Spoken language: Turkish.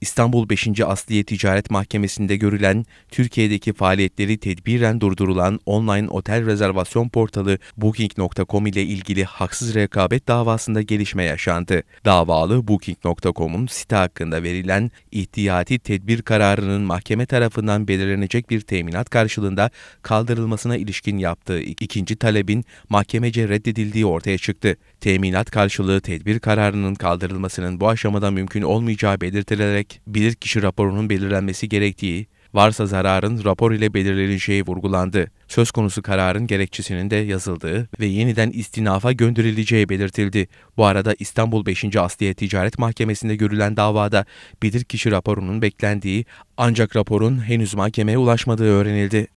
İstanbul 5. Asliye Ticaret Mahkemesi'nde görülen Türkiye'deki faaliyetleri tedbiren durdurulan online otel rezervasyon portalı Booking.com ile ilgili haksız rekabet davasında gelişme yaşandı. Davalı Booking.com'un site hakkında verilen ihtiyati tedbir kararının mahkeme tarafından belirlenecek bir teminat karşılığında kaldırılmasına ilişkin yaptığı ikinci talebin mahkemece reddedildiği ortaya çıktı. Teminat karşılığı tedbir kararının kaldırılmasının bu aşamada mümkün olmayacağı belirtilerek edilerek bilirkişi raporunun belirlenmesi gerektiği, varsa zararın rapor ile belirleneceği vurgulandı. Söz konusu kararın gerekçesinin de yazıldığı ve yeniden istinafa gönderileceği belirtildi. Bu arada İstanbul 5. Asliye Ticaret Mahkemesi'nde görülen davada bilirkişi raporunun beklendiği ancak raporun henüz mahkemeye ulaşmadığı öğrenildi.